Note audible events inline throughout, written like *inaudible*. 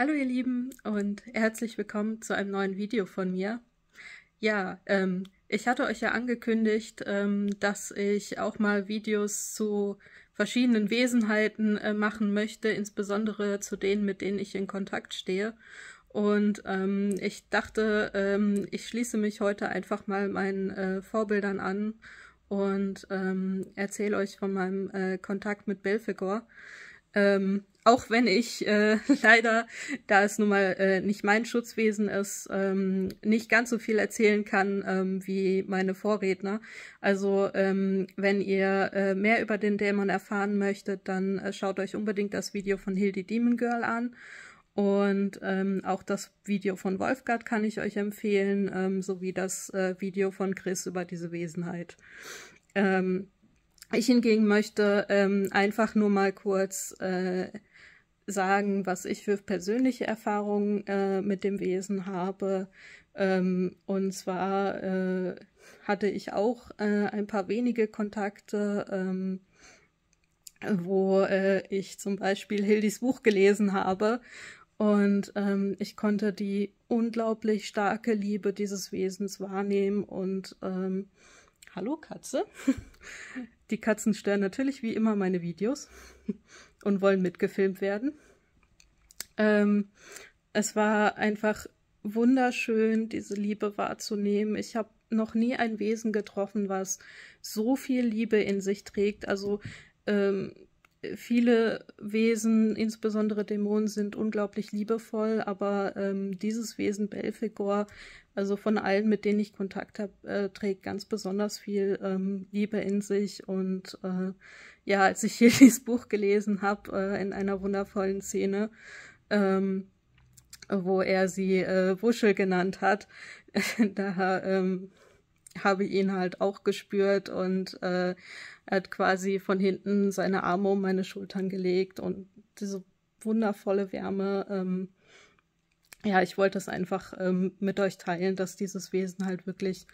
Hallo ihr Lieben und herzlich willkommen zu einem neuen Video von mir. Ja, ähm, ich hatte euch ja angekündigt, ähm, dass ich auch mal Videos zu verschiedenen Wesenheiten äh, machen möchte, insbesondere zu denen, mit denen ich in Kontakt stehe. Und ähm, ich dachte, ähm, ich schließe mich heute einfach mal meinen äh, Vorbildern an und ähm, erzähle euch von meinem äh, Kontakt mit Belphegor. Ähm, auch wenn ich äh, *laughs* leider, da es nun mal äh, nicht mein Schutzwesen ist, ähm, nicht ganz so viel erzählen kann ähm, wie meine Vorredner. Also ähm, wenn ihr äh, mehr über den Dämon erfahren möchtet, dann äh, schaut euch unbedingt das Video von Hildy Demon Girl an. Und ähm, auch das Video von Wolfgard kann ich euch empfehlen, ähm, sowie das äh, Video von Chris über diese Wesenheit. Ähm, ich hingegen möchte ähm, einfach nur mal kurz äh, sagen, was ich für persönliche Erfahrungen äh, mit dem Wesen habe. Ähm, und zwar äh, hatte ich auch äh, ein paar wenige Kontakte, ähm, wo äh, ich zum Beispiel Hildis Buch gelesen habe. Und ähm, ich konnte die unglaublich starke Liebe dieses Wesens wahrnehmen und ähm, Hallo Katze. *laughs* Die Katzen stören natürlich wie immer meine Videos *laughs* und wollen mitgefilmt werden. Ähm, es war einfach wunderschön, diese Liebe wahrzunehmen. Ich habe noch nie ein Wesen getroffen, was so viel Liebe in sich trägt. Also ähm, viele Wesen, insbesondere Dämonen, sind unglaublich liebevoll, aber ähm, dieses Wesen Belphegor, also von allen, mit denen ich Kontakt habe, äh, trägt ganz besonders viel ähm, Liebe in sich. Und äh, ja, als ich hier *laughs* dieses Buch gelesen habe, äh, in einer wundervollen Szene, ähm, wo er sie äh, Wuschel genannt hat, *laughs* da ähm, habe ihn halt auch gespürt und äh, er hat quasi von hinten seine Arme um meine Schultern gelegt und diese wundervolle Wärme. Ähm, ja, ich wollte es einfach ähm, mit euch teilen, dass dieses Wesen halt wirklich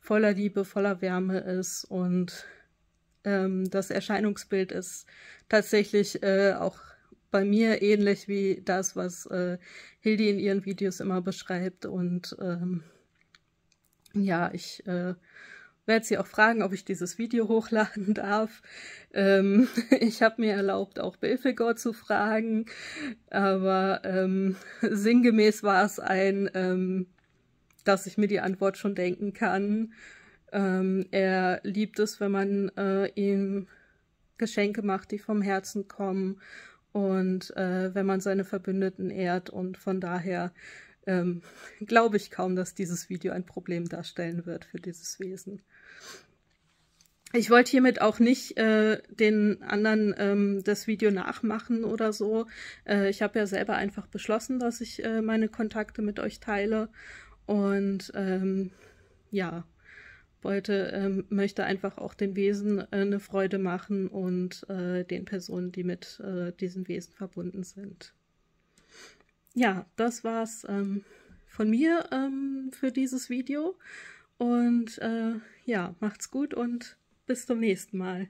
voller Liebe, voller Wärme ist und ähm, das Erscheinungsbild ist tatsächlich äh, auch bei mir ähnlich wie das, was äh, Hildi in ihren Videos immer beschreibt und ähm, ja, ich äh, werde sie auch fragen, ob ich dieses Video hochladen darf. Ähm, *laughs* ich habe mir erlaubt, auch Belfegor zu fragen, aber ähm, *laughs* sinngemäß war es ein, ähm, dass ich mir die Antwort schon denken kann. Ähm, er liebt es, wenn man äh, ihm Geschenke macht, die vom Herzen kommen und äh, wenn man seine Verbündeten ehrt und von daher ähm, *laughs* glaube ich kaum, dass dieses Video ein Problem darstellen wird für dieses Wesen. Ich wollte hiermit auch nicht äh, den anderen ähm, das Video nachmachen oder so. Äh, ich habe ja selber einfach beschlossen, dass ich äh, meine Kontakte mit euch teile. Und ähm, ja, wollte, ähm, möchte einfach auch den Wesen äh, eine Freude machen und äh, den Personen, die mit äh, diesen Wesen verbunden sind ja, das war's ähm, von mir ähm, für dieses Video. Und äh, ja, macht's gut und bis zum nächsten Mal.